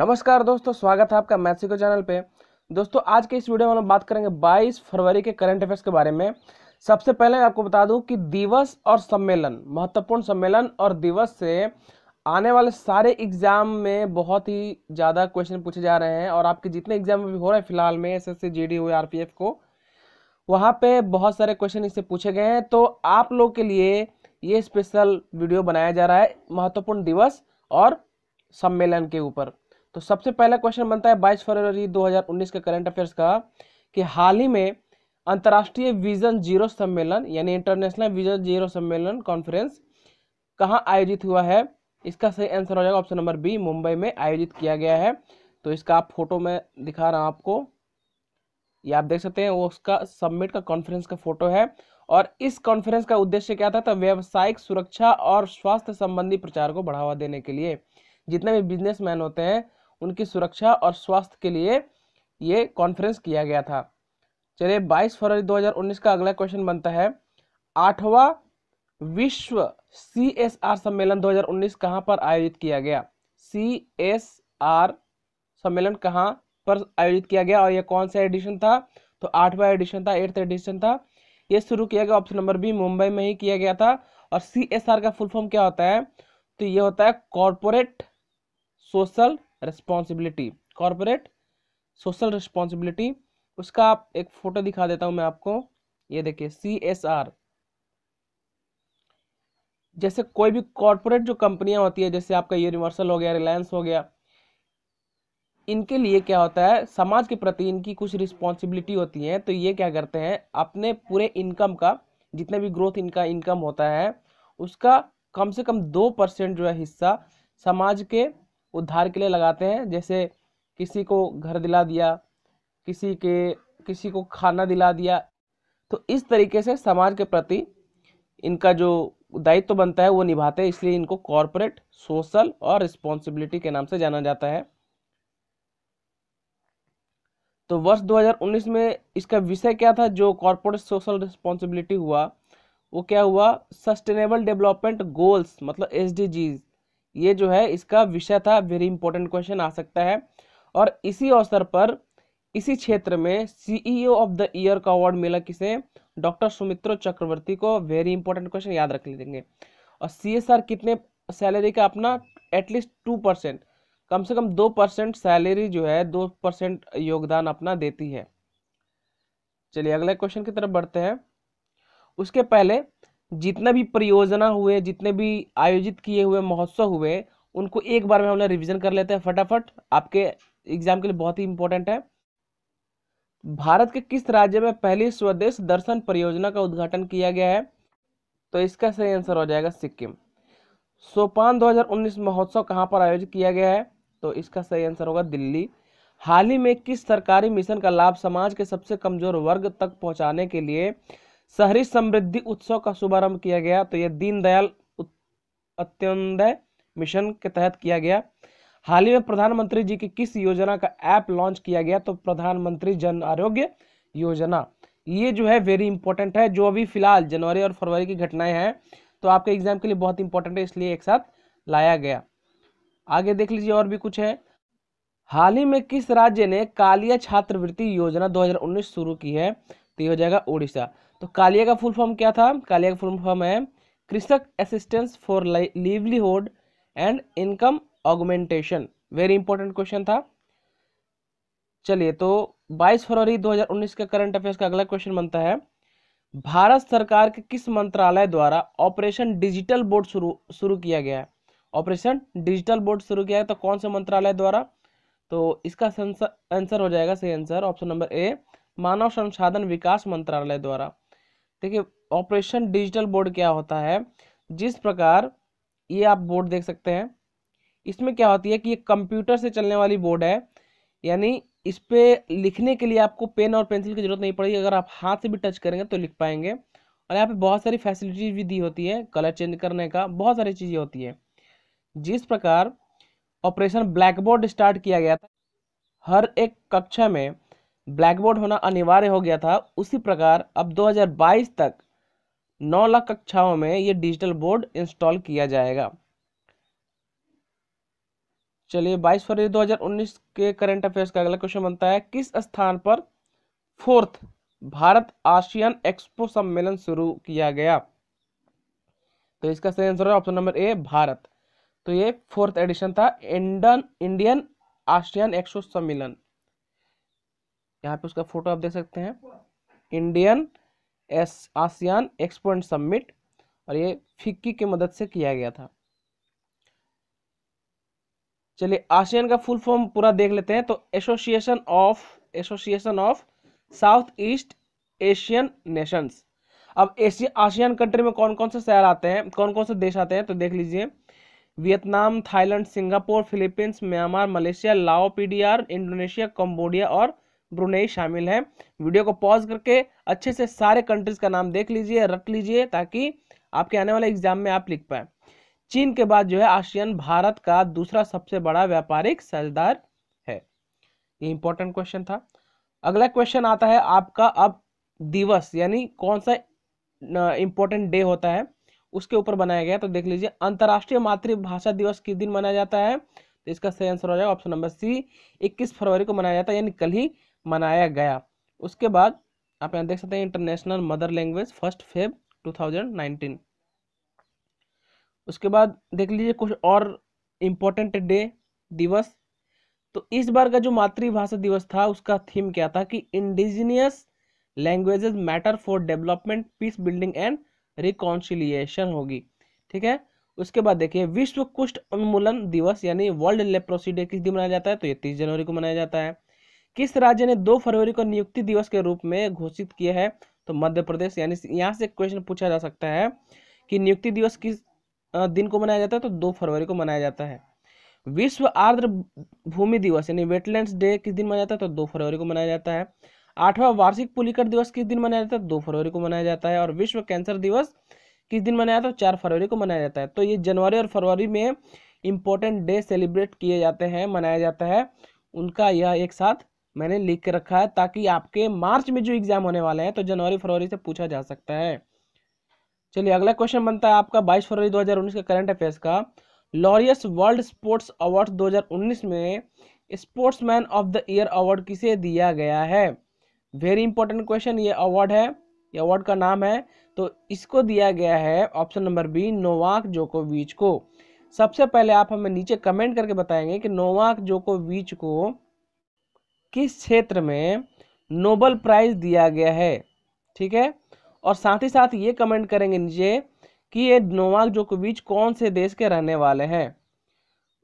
नमस्कार दोस्तों स्वागत है आपका मैथ्सिको चैनल पे दोस्तों आज के इस वीडियो में हम बात करेंगे 22 फरवरी के करंट अफेयर्स के बारे में सबसे पहले मैं आपको बता दूं कि दिवस और सम्मेलन महत्वपूर्ण सम्मेलन और दिवस से आने वाले सारे एग्जाम में बहुत ही ज़्यादा क्वेश्चन पूछे जा रहे हैं और आपके जितने एग्जाम अभी हो रहे हैं फिलहाल में S S C G D हुए आर पी एफ को वहाँ पे बहुत सारे क्वेश्चन इससे पूछे गए हैं तो आप लोग के लिए ये स्पेशल वीडियो बनाया जा रहा है महत्वपूर्ण दिवस और सम्मेलन के ऊपर तो सबसे पहला क्वेश्चन बनता है 22 फरवरी 2019 के करंट अफेयर्स का कि हाल ही में अंतर्राष्ट्रीय विजन जीरो सम्मेलन यानी इंटरनेशनल विजन जीरो सम्मेलन कॉन्फ्रेंस कहाँ आयोजित हुआ है इसका सही आंसर हो जाएगा ऑप्शन नंबर बी मुंबई में आयोजित किया गया है तो इसका आप फोटो में दिखा रहा हूँ आपको ये आप देख सकते हैं वो उसका सबमिट का कॉन्फ्रेंस का फोटो है और इस कॉन्फ्रेंस का उद्देश्य क्या था तो व्यावसायिक सुरक्षा और स्वास्थ्य संबंधी प्रचार को बढ़ावा देने के लिए जितने भी बिजनेसमैन होते हैं उनकी सुरक्षा और स्वास्थ्य के लिए ये कॉन्फ्रेंस किया गया था चलिए 22 फरवरी 2019 का अगला क्वेश्चन बनता है आठवां विश्व सी एस आर सम्मेलन 2019 कहाँ पर आयोजित किया गया सी एस आर सम्मेलन कहाँ पर आयोजित किया गया और यह कौन सा एडिशन था तो आठवां एडिशन था एट्थ एडिशन था ये शुरू किया गया ऑप्शन नंबर बी मुंबई में ही किया गया था और सी एस आर का फुल फॉर्म क्या होता है तो ये होता है corporate social responsibility corporate social responsibility उसका आप एक फोटो दिखा देता हूं मैं आपको ये देखिए सी एस आर जैसे कोई भी कॉरपोरेट जो कंपनियां होती है जैसे आपका यूनिवर्सल हो गया रिलायंस हो गया इनके लिए क्या होता है समाज के प्रति इनकी कुछ रिस्पॉन्सिबिलिटी होती है तो ये क्या करते हैं अपने पूरे इनकम का जितने भी ग्रोथ इनका इनकम होता है उसका कम से कम दो परसेंट जो है हिस्सा समाज के उद्धार के लिए लगाते हैं जैसे किसी को घर दिला दिया किसी के किसी को खाना दिला दिया तो इस तरीके से समाज के प्रति इनका जो दायित्व तो बनता है वो निभाते हैं इसलिए इनको कॉरपोरेट सोशल और रिस्पॉन्सिबिलिटी के नाम से जाना जाता है तो वर्ष 2019 में इसका विषय क्या था जो कॉरपोरेट सोशल रिस्पॉन्सिबिलिटी हुआ वो क्या हुआ सस्टेनेबल डेवलपमेंट गोल्स मतलब एस ये जो है इसका विषय था वेरी इंपॉर्टेंट क्वेश्चन आ सकता है और इसी अवसर पर इसी क्षेत्र में सीईओ ऑफ द ईयर का अवार्ड मिला किसे डॉक्टर सुमित्रो चक्रवर्ती को वेरी इंपॉर्टेंट क्वेश्चन याद रख लेंगे और सी कितने सैलरी का अपना एटलीस्ट टू परसेंट कम से कम दो परसेंट सैलरी जो है दो परसेंट योगदान अपना देती है चलिए अगले क्वेश्चन की तरफ बढ़ते हैं उसके पहले जितना भी परियोजना हुए जितने भी आयोजित किए हुए महोत्सव हुए उनको एक बार में हम लोग रिविजन कर लेते हैं फटाफट आपके एग्जाम के लिए बहुत ही इंपॉर्टेंट है भारत के किस राज्य में पहली स्वदेश दर्शन परियोजना का उद्घाटन किया गया है तो इसका सही आंसर हो जाएगा सिक्किम सोपान 2019 महोत्सव कहाँ पर आयोजित किया गया है तो इसका सही आंसर होगा दिल्ली हाल ही में किस सरकारी मिशन का लाभ समाज के सबसे कमजोर वर्ग तक पहुंचाने के लिए शहरी समृद्धि उत्सव का शुभारंभ किया गया तो यह दीनदयाल अत्योदय मिशन के तहत किया गया हाल ही में प्रधानमंत्री जी की किस योजना का ऐप लॉन्च किया गया तो प्रधानमंत्री जन आरोग्य योजना ये जो है वेरी इंपॉर्टेंट है जो अभी फिलहाल जनवरी और फरवरी की घटनाएं हैं तो आपके एग्जाम के लिए बहुत इंपॉर्टेंट है इसलिए एक साथ लाया गया आगे देख लीजिए और भी कुछ है हाल ही में किस राज्य ने कालिया छात्रवृत्ति योजना 2019 शुरू की है तो ये हो जाएगा उड़ीसा तो कालिया का फुल फॉर्म क्या था कालिया का फुल फॉर्म है कृषक assistance for livelihood and income augmentation very important question था चलिए तो 22 फरवरी 2019 का करंट अफेयर्स का अगला क्वेश्चन बनता है भारत सरकार के किस मंत्रालय द्वारा ऑपरेशन डिजिटल बोर्ड शुरू शुरू किया गया है ऑपरेशन डिजिटल बोर्ड शुरू किया है तो कौन से मंत्रालय द्वारा तो इसका आंसर हो जाएगा सही आंसर ऑप्शन नंबर ए मानव संसाधन विकास मंत्रालय द्वारा देखिए ऑपरेशन डिजिटल बोर्ड क्या होता है जिस प्रकार ये आप बोर्ड देख सकते हैं इसमें क्या होती है कि ये कंप्यूटर से चलने वाली बोर्ड है यानी इस पर लिखने के लिए आपको पेन और पेंसिल की जरूरत नहीं पड़ेगी अगर आप हाथ से भी टच करेंगे तो लिख पाएंगे और यहाँ पे बहुत सारी फैसिलिटीज भी दी होती है कलर चेंज करने का बहुत सारी चीज़ें होती है जिस प्रकार ऑपरेशन ब्लैक बोर्ड स्टार्ट किया गया था हर एक कक्षा में ब्लैकबोर्ड होना अनिवार्य हो गया था उसी प्रकार अब 2022 तक 9 लाख कक्षाओं में ये डिजिटल बोर्ड इंस्टॉल किया जाएगा चलिए 22 फरवरी 2019 के करंट अफेयर्स का अगला क्वेश्चन बनता है किस स्थान पर फोर्थ भारत आशियन एक्सपो सम्मेलन शुरू किया गया तो इसका सही आंसर है ऑप्शन नंबर ए भारत तो ये फोर्थ एडिशन था इंडियन इंडियन आसियान एक्सपो सम्मेलन यहाँ पे उसका फोटो आप देख सकते हैं Indian S ASEAN export summit और ये फिक्की की मदद से किया गया था चलिए आसियान का फुल फॉर्म पूरा देख लेते हैं तो association of association of south east Asian nations अब एशिया आसियान कंट्री में कौन कौन से शहर आते हैं कौन कौन से देश आते हैं तो देख लीजिए Vietnam Thailand Singapore Philippines Myanmar Malaysia Lao PDR Indonesia Cambodia और ब्रुनेई शामिल है वीडियो को पॉज करके अच्छे से सारे कंट्रीज का नाम देख लीजिए रट लीजिए ताकि आपके आने वाले एग्जाम में आप लिख पाए चीन के बाद जो है आशियन भारत का दूसरा सबसे बड़ा व्यापारिक सरदार है ये इंपॉर्टेंट क्वेश्चन था अगला क्वेश्चन आता है आपका अब दिवस यानी कौन सा इंपॉर्टेंट डे होता है उसके ऊपर बनाया गया तो देख लीजिए अंतर्राष्ट्रीय मातृभाषा दिवस किस दिन मनाया जाता है तो इसका सही आंसर हो जाएगा ऑप्शन नंबर सी 21 फरवरी को मनाया जाता है यानी कल ही मनाया गया उसके बाद आप यहाँ देख सकते हैं international mother language first Feb 2019 उसके बाद देख लीजिए कुछ और इम्पोर्टेंट डे दिवस तो इस बार का जो मातृभाषा दिवस था उसका थीम क्या था कि indigenous languages matter for development peace building and reconciliation होगी ठीक है उसके बाद देखिए विश्व कुष्ठ उन्मूलन दिवस यानी वर्ल्ड लेप्रोसी डे किस दिन मनाया जाता है तो ये तीस जनवरी को मनाया जाता है किस राज्य ने दो फरवरी को नियुक्ति दिवस के रूप में घोषित किया है तो मध्य प्रदेश यानी यहाँ से क्वेश्चन पूछा जा सकता है कि नियुक्ति दिवस किस दिन को मनाया जाता है तो दो फरवरी को मनाया जाता है विश्व आर्द्र भूमि दिवस यानी वेटलैंड डे किस दिन मनाया जाता है तो दो फरवरी को मनाया जाता है आठवां वार्षिक पुलिकर दिवस किस दिन मनाया जाता है दो फरवरी को मनाया जाता है और विश्व कैंसर दिवस किस दिन मनाया जाता है तो चार फरवरी को मनाया जाता है तो ये जनवरी और फरवरी में इंपॉर्टेंट डे सेलिब्रेट किए जाते हैं मनाया जाता है उनका यह एक साथ मैंने लिख के रखा है ताकि आपके मार्च में जो एग्जाम होने वाले हैं तो जनवरी फरवरी से पूछा जा सकता है चलिए अगला क्वेश्चन बनता है आपका 22 फरवरी 2019 का करंट अफेयर्स का लॉरियस वर्ल्ड स्पोर्ट्स अवार्ड 2019 में sportsman of the year award किसे दिया गया है वेरी इंपॉर्टेंट क्वेश्चन ये अवार्ड है ये अवार्ड का नाम है तो इसको दिया गया है ऑप्शन नंबर बी नोवाक जोकोविच को सबसे पहले आप हमें नीचे कमेंट करके बताएंगे कि नोवाक जोकोविच को किस क्षेत्र में नोबल प्राइज दिया गया है ठीक है और साथ ही साथ ये कमेंट करेंगे नीचे कि ये नोवाक जोकोविच कौन से देश के रहने वाले हैं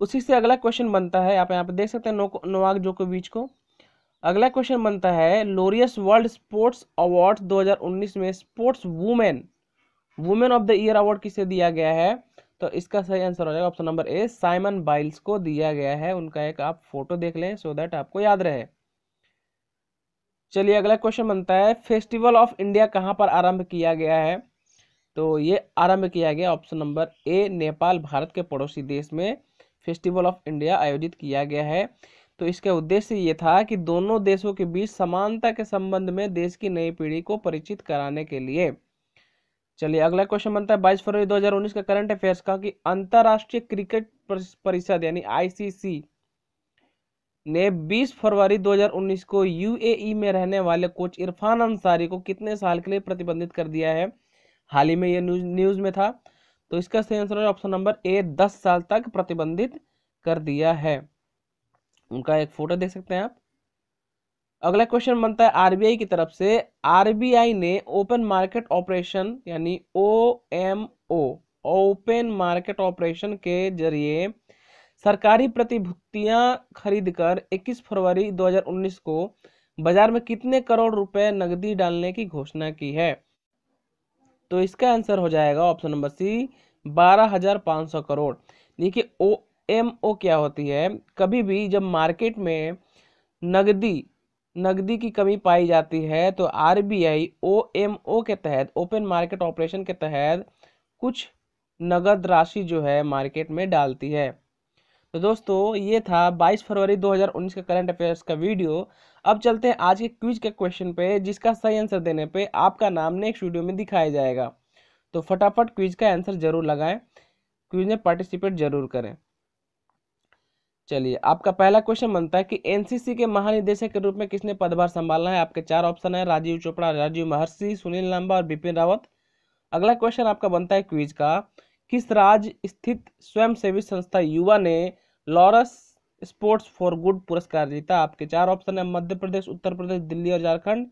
उसी से अगला क्वेश्चन बनता है आप यहाँ पे देख सकते हैं नोवाक जोकोविच को अगला क्वेश्चन बनता है लोरियस वर्ल्ड स्पोर्ट्स अवार्ड 2019 में sports women women of the year award किसे दिया गया है तो इसका सही आंसर हो जाएगा option number A Simone Biles को दिया गया है उनका एक आप फोटो देख लें सो so दैट आपको याद रहे चलिए अगला क्वेश्चन बनता है फेस्टिवल ऑफ इंडिया कहाँ पर आरंभ किया गया है तो ये आरंभ किया गया ऑप्शन नंबर ए नेपाल भारत के पड़ोसी देश में फेस्टिवल ऑफ इंडिया आयोजित किया गया है तो इसका उद्देश्य ये था कि दोनों देशों के बीच समानता के संबंध में देश की नई पीढ़ी को परिचित कराने के लिए चलिए अगला क्वेश्चन बनता है बाईस फरवरी दो का करंट अफेयर्स का कि अंतर्राष्ट्रीय क्रिकेट परिषद यानी आई ने 20 फरवरी 2019 को यूएई में रहने वाले कोच इरफान अंसारी को कितने साल के लिए प्रतिबंधित कर दिया है हाल ही में यह न्यूज न्यूज में था तो इसका सही आंसर ऑप्शन नंबर ए 10 साल तक प्रतिबंधित कर दिया है उनका एक फोटो देख सकते हैं आप अगला क्वेश्चन बनता है आरबीआई की तरफ से आरबीआई ने ओपन मार्केट ऑपरेशन यानी ओ ओपन मार्केट ऑपरेशन के जरिए सरकारी प्रतिभूतियां खरीदकर 21 फरवरी 2019 को बाजार में कितने करोड़ रुपए नकदी डालने की घोषणा की है तो इसका आंसर हो जाएगा ऑप्शन नंबर सी बारह हजार पाँच सौ करोड़ देखिए ओ एम ओ क्या होती है कभी भी जब मार्केट में नकदी नकदी की कमी पाई जाती है तो R B I O M O के तहत ओपन मार्केट ऑपरेशन के तहत कुछ नगद राशि जो है मार्केट में डालती है तो दोस्तों ये था 22 फरवरी 2019 का करंट अफेयर्स का वीडियो अब चलते हैं आज के क्विज के क्वेश्चन पे जिसका सही आंसर देने पे आपका नाम नेक्स्ट वीडियो में दिखाया जाएगा तो फटाफट क्विज का आंसर जरूर लगाएं क्विज में पार्टिसिपेट जरूर करें चलिए आपका पहला क्वेश्चन बनता है कि एनसीसी के महानिदेशक के रूप में किसने पदभार संभालना है आपके चार ऑप्शन है राजीव चोपड़ा राजीव महर्षि सुनील लांबा और बिपिन रावत अगला क्वेश्चन आपका बनता है क्विज का किस राज्य स्थित स्वयंसेवी संस्था युवा ने लॉरस स्पोर्ट्स फॉर गुड पुरस्कार जीता आपके चार ऑप्शन है मध्य प्रदेश उत्तर प्रदेश दिल्ली और झारखंड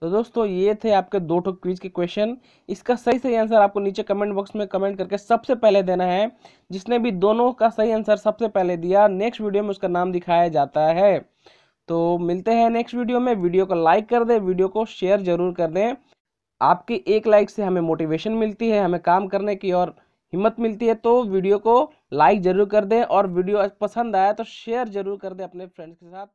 तो दोस्तों ये थे आपके दो टो क्विज के क्वेश्चन इसका सही सही आंसर आपको नीचे कमेंट बॉक्स में कमेंट करके सबसे पहले देना है जिसने भी दोनों का सही आंसर सबसे पहले दिया नेक्स्ट वीडियो में उसका नाम दिखाया जाता है तो मिलते हैं नेक्स्ट वीडियो में वीडियो को लाइक कर दें वीडियो को शेयर जरूर कर दें आपके एक लाइक से हमें मोटिवेशन मिलती है हमें काम करने की और हिम्मत मिलती है तो वीडियो को लाइक ज़रूर कर दें और वीडियो पसंद आया तो शेयर ज़रूर कर दें अपने फ्रेंड्स के साथ